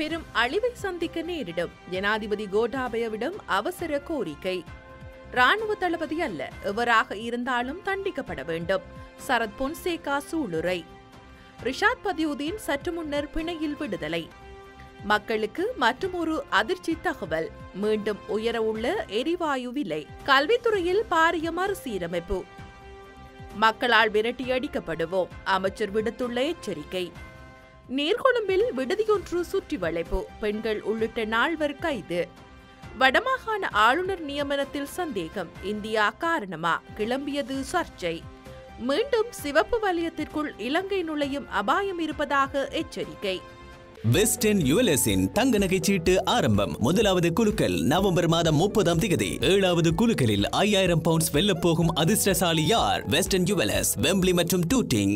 பெரும் அழிவை சந்திக்க நேரிடும் ஜனாதிபதி கோட்டாபயவிடம் அவசர கோரிக்கை ராணுவ தளபதி அல்ல எவராக இருந்தாலும் தண்டிக்கப்பட வேண்டும் சரத் பொன்சேகா சூளுரை ரிஷாத் பதியுதீன் சற்று முன்னர் பிணையில் விடுதலை மக்களுக்கு மற்றொரு அதிர்ச்சி தகவல் மீண்டும் உயர உள்ள எரிவாயு விலை கல்வித்துறையில் பாரிய மறுசீரமைப்பு மக்களால் விரட்டியடிக்கப்படுவோம் அமைச்சர் விடுத்துள்ள எச்சரிக்கை நீர்கொழும்பில் விடுதியொன்று சுற்றி வளைப்பு பெண்கள் உள்ளிட்ட நால்வர் கைது வடமாகாண ஆளுநர் நியமனத்தில் சந்தேகம் இந்தியா காரணமா கிளம்பியது சர்ச்சை மீண்டும் சிவப்பு வலயத்திற்குள் இலங்கை நுழையும் அபாயம் இருப்பதாக எச்சரிக்கை வெஸ்டர்ன் யுஎல்எஸின் தங்க நகைச்சீட்டு ஆரம்பம் முதலாவது குலுக்கல் நவம்பர் மாதம் முப்பதாம் தேதி ஏழாவது குழுக்களில் ஐயாயிரம் பவுண்ட்ஸ் வெல்லப் போகும் அதிர்ஷ்டசாலி யார் வெஸ்டர்ன் யுவலஸ் வெம்பிளி மற்றும் டூட்டிங்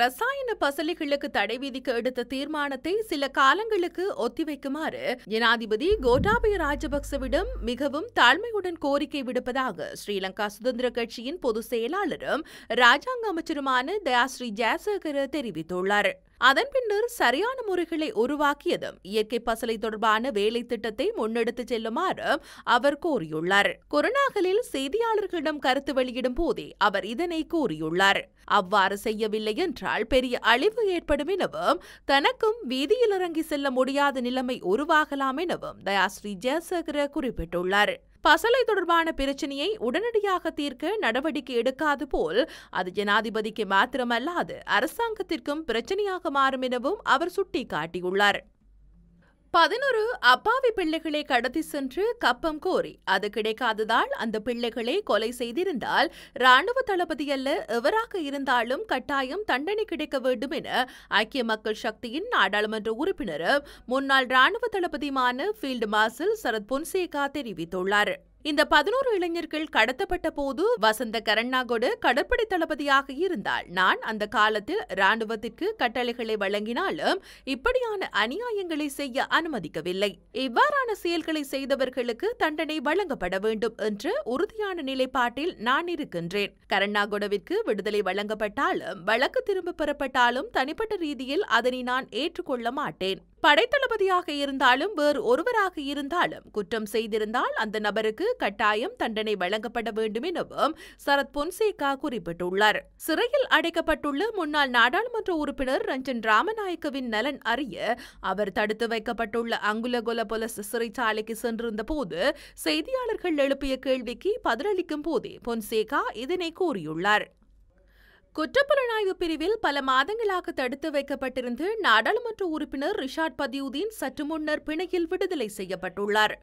ரசாயன பசலிகளுக்கு தடை விதிக்க எடுத்த தீர்மானத்தை சில காலங்களுக்கு ஒத்திவைக்குமாறு ஜனாதிபதி கோட்டாபய ராஜபக்சவிடம் மிகவும் தாழ்மையுடன் கோரிக்கை விடுப்பதாக ஸ்ரீலங்கா சுதந்திர கட்சியின் பொதுச் செயலாளரும் ராஜாங்க அமைச்சருமான தயாஸ்ரீ ஜெயசேகர தெரிவித்துள்ளார் அதன் பின்னர் சரியான முறைகளை உருவாக்கியதும் இயற்கை பசலை தொடர்பான வேலை திட்டத்தை முன்னெடுத்து செல்லுமாறு அவர் கோரியுள்ளார் கொரோனாகளில் செய்தியாளர்களிடம் கருத்து வெளியிடும் போதே அவர் இதனை கூறியுள்ளார் அவ்வாறு செய்யவில்லை என்று என்றால் பெரிய அழிவு ஏற்படும் எனவும் தனக்கும் வீதியில் இறங்கி செல்ல முடியாத நிலைமை உருவாகலாம் எனவும் தயாஸ்ரீ ஜெயசேகர குறிப்பிட்டுள்ளார் பசலை தொடர்பான பிரச்சனையை உடனடியாக தீர்க்க நடவடிக்கை எடுக்காது போல் அது ஜனாதிபதிக்கு மாத்திரமல்லாது அரசாங்கத்திற்கும் பிரச்சனையாக மாறும் எனவும் அவர் சுட்டிக்காட்டியுள்ளார் பதினொரு அப்பாவி பிள்ளைகளை கடத்தி சென்று கப்பம் கோரி அது கிடைக்காததால் அந்த பிள்ளைகளை கொலை செய்திருந்தால் ராணுவ தளபதி அல்ல எவராக இருந்தாலும் கட்டாயம் தண்டனை கிடைக்க வேண்டும் என ஐக்கிய மக்கள் சக்தியின் நாடாளுமன்ற உறுப்பினரும் முன்னாள் ராணுவ தளபதியுமான ஃபீல்டு மார்ஷல் சரத் பொன்சேகா தெரிவித்துள்ளார் இந்த பதினோரு இளைஞர்கள் கடத்தப்பட்ட போது வசந்த கரண்ணாகொடு கடற்படை தளபதியாக இருந்தால் நான் அந்த காலத்தில் ராணுவத்திற்கு கட்டளைகளை வழங்கினாலும் இப்படியான அநியாயங்களை செய்ய அனுமதிக்கவில்லை இவ்வாறான செயல்களை செய்தவர்களுக்கு தண்டனை வழங்கப்பட வேண்டும் என்று உறுதியான நிலைப்பாட்டில் நான் இருக்கின்றேன் கரண்ணாகொடவிற்கு விடுதலை வழங்கப்பட்டாலும் வழக்கு திரும்ப பெறப்பட்டாலும் தனிப்பட்ட ரீதியில் அதனை நான் ஏற்றுக்கொள்ள மாட்டேன் படைத்தளபதியாக இருந்தாலும் வேறு ஒருவராக இருந்தாலும் குற்றம் செய்திருந்தால் அந்த நபருக்கு கட்டாயம் தண்டனை வழங்கப்பட வேண்டும் எனவும் சரத் பொன்சேகா குறிப்பிட்டுள்ளார் சிறையில் அடைக்கப்பட்டுள்ள முன்னாள் நாடாளுமன்ற உறுப்பினர் ரஞ்சன் ராமநாயக்கவின் நலன் அறிய அவர் தடுத்து வைக்கப்பட்டுள்ள அங்குலகொல பொலஸ் சிறைச்சாலைக்கு சென்றிருந்த போது செய்தியாளர்கள் எழுப்பிய கேள்விக்கு பதிலளிக்கும் போதே பொன்சேகா இதனை கூறியுள்ளார் குற்றப்புலனாய்வு பிரிவில் பல மாதங்களாக தடுத்து வைக்கப்பட்டிருந்து நாடாளுமன்ற உறுப்பினர் ரிஷாட் பதியுதீன் சற்று முன்னர் பிணையில் விடுதலை செய்யப்பட்டுள்ளார்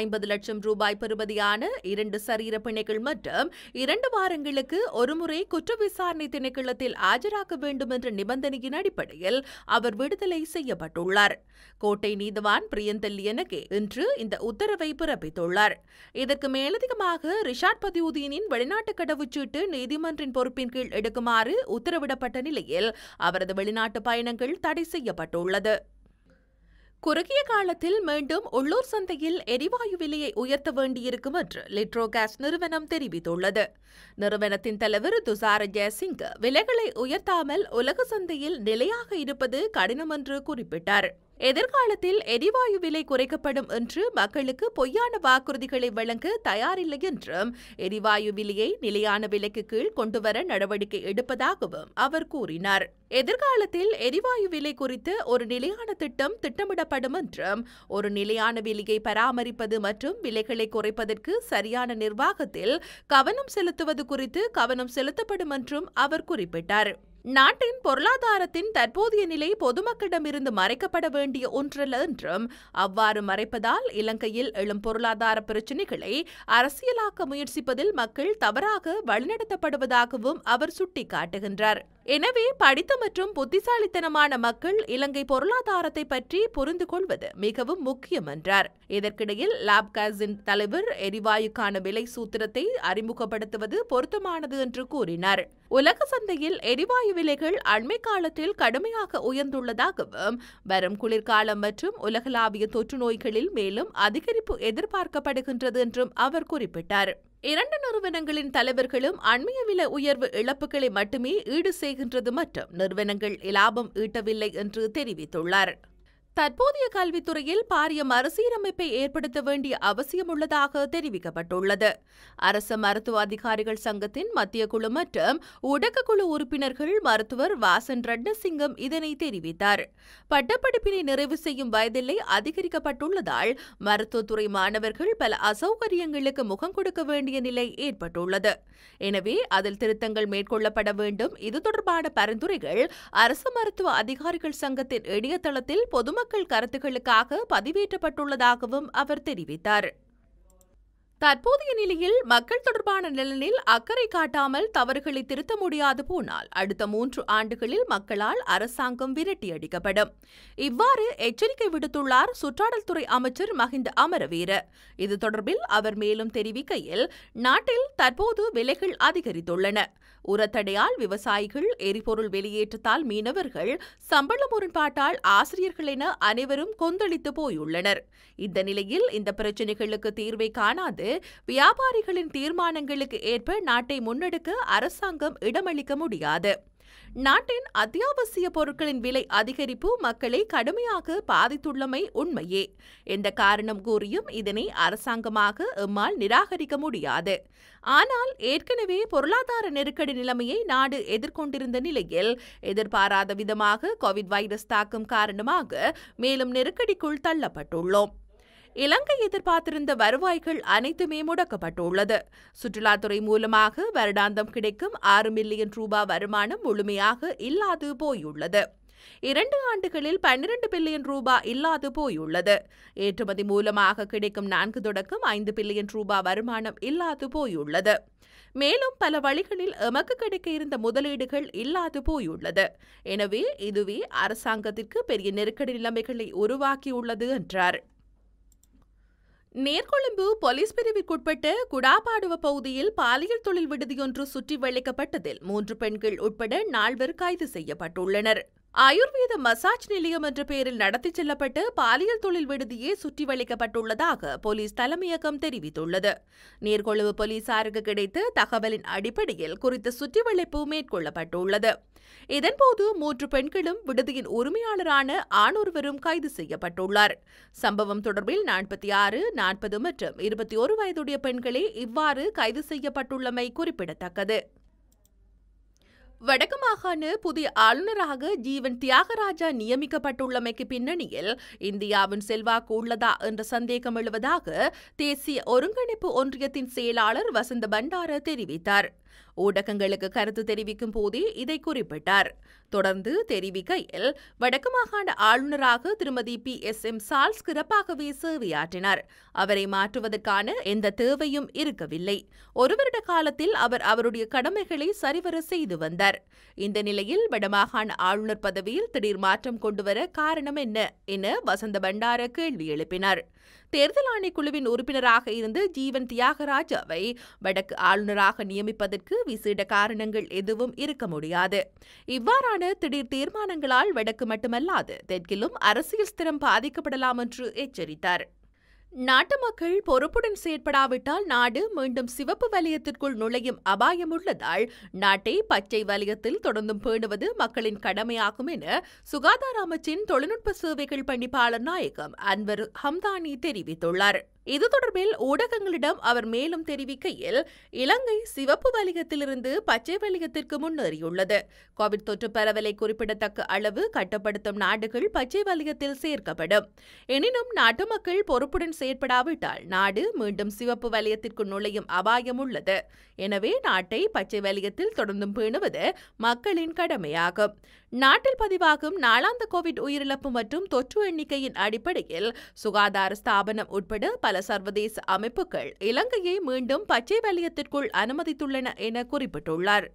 ஐம்பது லட்சம் ரூபாய் பெறுமதியான இரண்டு சரீர பிணைகள் மற்றும் இரண்டு வாரங்களுக்கு ஒருமுறை குற்ற விசாரணை திணைக்களத்தில் ஆஜராக்க வேண்டும் என்ற நிபந்தனையின் அடிப்படையில் அவர் விடுதலை செய்யப்பட்டுள்ளார் கோட்டை நீதவான் பிரியந்தல் இன்று இந்த உத்தரவை பிறப்பித்துள்ளார் இதற்கு மேலதிகமாக ரிஷாட் பதியுதீனின் வெளிநாட்டு கடவுச்சீட்டு நீதிமன்றின் பொறுப்பின் கீழ் எடுக்கும் செல்லுமாறு உத்தரவிடப்பட்ட நிலையில் அவரது வெளிநாட்டு பயணங்கள் தடை செய்யப்பட்டுள்ளது குறுகிய காலத்தில் மீண்டும் உள்ளூர் சந்தையில் எரிவாயு விலையை உயர்த்த வேண்டியிருக்கும் என்று லிட்ரோ கேஸ் நிறுவனம் தெரிவித்துள்ளது நிறுவனத்தின் தலைவர் துசார ஜெயசிங் விலைகளை உயர்த்தாமல் உலக சந்தையில் நிலையாக இருப்பது கடினம் என்று குறிப்பிட்டார் எதிர்காலத்தில் எரிவாயு விலை குறைக்கப்படும் என்று மக்களுக்கு பொய்யான வாக்குறுதிகளை வழங்க தயாரில்லை என்றும் எரிவாயு விலையை நிலையான விலைக்கு கீழ் கொண்டுவர நடவடிக்கை எடுப்பதாகவும் அவர் கூறினார் எதிர்காலத்தில் எரிவாயு விலை குறித்து ஒரு நிலையான திட்டம் திட்டமிடப்படும் என்றும் ஒரு நிலையான விலையை பராமரிப்பது மற்றும் விலைகளை குறைப்பதற்கு சரியான நிர்வாகத்தில் கவனம் செலுத்துவது குறித்து கவனம் செலுத்தப்படும் என்றும் அவர் குறிப்பிட்டார் நாட்டின் பொருளாதாரத்தின் தற்போதைய நிலை பொதுமக்களிடமிருந்து மறைக்கப்பட வேண்டிய ஒன்றல்ல என்றும் அவ்வாறு மறைப்பதால் இலங்கையில் எழும் பொருளாதார பிரச்சினைகளை அரசியலாக்க முயற்சிப்பதில் மக்கள் தவறாக வழிநடத்தப்படுவதாகவும் அவர் சுட்டிக்காட்டுகின்றார் எனவே படித்த மற்றும் புத்திசாலித்தனமான மக்கள் இலங்கை பொருளாதாரத்தை பற்றி புரிந்து கொள்வது மிகவும் முக்கியம் என்றார் இதற்கிடையில் லாப்காஸின் தலைவர் எரிவாயுக்கான விலை சூத்திரத்தை அறிமுகப்படுத்துவது பொருத்தமானது என்று கூறினார் உலக சந்தையில் எரிவாயு விலைகள் அண்மை காலத்தில் கடுமையாக உயர்ந்துள்ளதாகவும் வரும் குளிர்காலம் மற்றும் உலகளாவிய தொற்று நோய்களில் மேலும் அதிகரிப்பு எதிர்பார்க்கப்படுகின்றது என்றும் அவர் குறிப்பிட்டார் இரண்டு நிறுவனங்களின் தலைவர்களும் அண்மைய விலை உயர்வு இழப்புகளை மட்டுமே ஈடு செய்கின்றது மற்றும் நிறுவனங்கள் இலாபம் ஈட்டவில்லை என்று தெரிவித்துள்ளார் தற்போதைய கல்வித்துறையில் பாரிய மறுசீரமைப்பை ஏற்படுத்த வேண்டிய அவசியம் உள்ளதாக தெரிவிக்கப்பட்டுள்ளது அரச மருத்துவ அதிகாரிகள் சங்கத்தின் மத்திய குழு மற்றும் ஊடகக்குழு உறுப்பினர்கள் மருத்துவர் வாசன் ரட்னசிங்கம் இதனை தெரிவித்தார் பட்டப்படிப்பினை நிறைவு செய்யும் வயதில்லை அதிகரிக்கப்பட்டுள்ளதால் மருத்துவத்துறை மாணவர்கள் பல அசௌகரியங்களுக்கு முகம் கொடுக்க வேண்டிய நிலை ஏற்பட்டுள்ளது எனவே அதில் திருத்தங்கள் மேற்கொள்ளப்பட வேண்டும் இது தொடர்பான பரிந்துரைகள் அரசு மருத்துவ அதிகாரிகள் சங்கத்தின் இணையதளத்தில் பொதுமக்கள் பொதுமக்கள் கருத்துக்களுக்காக பதிவேற்றப்பட்டுள்ளதாகவும் அவர் தெரிவித்தார் தற்போதைய நிலையில் மக்கள் தொடர்பான நலனில் அக்கறை காட்டாமல் தவறுகளை திருத்த முடியாது போனால் அடுத்த மூன்று ஆண்டுகளில் மக்களால் அரசாங்கம் விரட்டியடிக்கப்படும் இவ்வாறு எச்சரிக்கை விடுத்துள்ளார் சுற்றாடல்துறை அமைச்சர் மஹிந்த அமரவீர இது தொடர்பில் அவர் மேலும் தெரிவிக்கையில் நாட்டில் தற்போது விலைகள் அதிகரித்துள்ளன உரத்தடையால் விவசாயிகள் எரிபொருள் வெளியேற்றத்தால் மீனவர்கள் சம்பள முரண்பாட்டால் ஆசிரியர்கள் என அனைவரும் கொந்தளித்து போயுள்ளனர் இந்த நிலையில் இந்த பிரச்சினைகளுக்கு தீர்வை காணாது வியாபாரிகளின் தீர்மானங்களுக்கு ஏற்ப நாட்டை முன்னெடுக்க அரசாங்கம் இடமளிக்க முடியாது நாட்டின் அத்தியாவசிய பொருட்களின் விலை அதிகரிப்பு மக்களை கடுமையாக பாதித்துள்ளமை உண்மையே எந்த காரணம் கூறியும் இதனை அரசாங்கமாக எம்மால் நிராகரிக்க முடியாது ஆனால் ஏற்கனவே பொருளாதார நெருக்கடி நிலைமையை நாடு எதிர்கொண்டிருந்த நிலையில் எதிர்பாராத விதமாக கோவிட் வைரஸ் தாக்கம் காரணமாக மேலும் நெருக்கடிக்குள் தள்ளப்பட்டுள்ளோம் இலங்கை எதிர்பார்த்திருந்த வருவாய்கள் அனைத்துமே முடக்கப்பட்டுள்ளது சுற்றுலாத்துறை மூலமாக வருடாந்தம் கிடைக்கும் ஆறு மில்லியன் ரூபாய் வருமானம் முழுமையாக இல்லாது போயுள்ளது இரண்டு ஆண்டுகளில் பன்னிரண்டு பில்லியன் ரூபாய் இல்லாது போயுள்ளது ஏற்றுமதி மூலமாக கிடைக்கும் நான்கு தொடக்கம் ஐந்து பில்லியன் ரூபாய் வருமானம் இல்லாது போயுள்ளது மேலும் பல வழிகளில் எமக்கு கிடைக்க இருந்த முதலீடுகள் இல்லாது போயுள்ளது எனவே இதுவே அரசாங்கத்திற்கு பெரிய நெருக்கடி நிலைமைகளை உருவாக்கியுள்ளது என்றார் நேர்கொழும்பு போலீஸ் பிரிவிற்குட்பட்ட குடாபாடுவ பகுதியில் பாலியல் தொழில் விடுதியொன்று சுற்றி வளைக்கப்பட்டதில் மூன்று பெண்கள் உட்பட நால்வர் கைது செய்யப்பட்டுள்ளனர் ஆயுர்வேத மசாஜ் நிலையம் என்ற பெயரில் நடத்தி செல்லப்பட்டு பாலியல் தொழில் விடுதியே சுற்றி வளைக்கப்பட்டுள்ளதாக போலீஸ் தலைமையகம் தெரிவித்துள்ளது நீர்கொழுவு போலீசாருக்கு கிடைத்த தகவலின் அடிப்படையில் குறித்த சுற்றிவளைப்பு மேற்கொள்ளப்பட்டுள்ளது இதன்போது மூன்று பெண்களும் விடுதியின் உரிமையாளரான ஆணொருவரும் கைது செய்யப்பட்டுள்ளார் சம்பவம் தொடர்பில் நாற்பத்தி ஆறு நாற்பது மற்றும் இருபத்தி ஒரு வயதுடைய பெண்களே இவ்வாறு கைது செய்யப்பட்டுள்ளமை குறிப்பிடத்தக்கது வடக்கு மாகாண புதிய ஆளுநராக ஜீவன் தியாகராஜா நியமிக்கப்பட்டுள்ளமைக்கு பின்னணியில் இந்தியாவின் செல்வாக்கு உள்ளதா என்ற சந்தேகம் எழுவதாக தேசிய ஒருங்கிணைப்பு ஒன்றியத்தின் செயலாளர் வசந்த பண்டார தெரிவித்தார் ஊடகங்களுக்கு கருத்து தெரிவிக்கும் போதே இதை குறிப்பிட்டார் தொடர்ந்து தெரிவிக்கையில் வடக்கு மாகாண ஆளுநராக திருமதி பி எஸ் எம் சால்ஸ் சிறப்பாகவே சேவையாற்றினார் அவரை மாற்றுவதற்கான எந்த தேவையும் இருக்கவில்லை ஒரு வருட காலத்தில் அவர் அவருடைய கடமைகளை சரிவர செய்து வந்தார் இந்த நிலையில் வடமாகாண ஆளுநர் பதவியில் திடீர் மாற்றம் கொண்டுவர காரணம் என்ன என வசந்த பண்டார கேள்வி எழுப்பினார் தேர்தல் ஆணைக்குழுவின் உறுப்பினராக இருந்து ஜீவன் தியாகராஜாவை வடக்கு ஆளுநராக நியமிப்பதற்கு விசேட காரணங்கள் எதுவும் இருக்க முடியாது இவ்வாறான திடீர் தீர்மானங்களால் வடக்கு மட்டுமல்லாது தெற்கிலும் அரசியல் ஸ்திரம் பாதிக்கப்படலாம் என்று எச்சரித்தார் நாட்டு மக்கள் பொறுப்புடன் செயற்படாவிட்டால் நாடு மீண்டும் சிவப்பு வலயத்திற்குள் நுழையும் அபாயம் உள்ளதால் நாட்டை பச்சை வலயத்தில் தொடர்ந்தும் பேணுவது மக்களின் கடமையாகும் என சுகாதார அமைச்சின் தொழில்நுட்ப சேவைகள் பணிப்பாளர் நாயகம் அன்வர் ஹம்தானி தெரிவித்துள்ளார் இது தொடர்பில் ஊடகங்களிடம் அவர் மேலும் தெரிவிக்கையில் இலங்கை சிவப்பு வலிகத்திலிருந்து பச்சை வலிகத்திற்கு முன்னேறியுள்ளது கோவிட் தொற்று பரவலை குறிப்பிடத்தக்க அளவு கட்டுப்படுத்தும் நாடுகள் பச்சை வலிகத்தில் சேர்க்கப்படும் எனினும் நாட்டு மக்கள் பொறுப்புடன் செயற்படாவிட்டால் நாடு மீண்டும் சிவப்பு வலயத்திற்கு நுழையும் அபாயம் உள்ளது எனவே நாட்டை பச்சை வலியத்தில் தொடர்ந்தும் பேணுவது மக்களின் கடமையாகும் நாட்டில் பதிவாகும் நாளாந்த கோவிட் உயிரிழப்பு மற்றும் தொற்று எண்ணிக்கையின் அடிப்படையில் சுகாதார ஸ்தாபனம் உட்பட பல சர்வதேச அமைப்புகள் இலங்கையை மீண்டும் பச்சை வலயத்திற்குள் அனுமதித்துள்ளன என குறிப்பிட்டுள்ளார்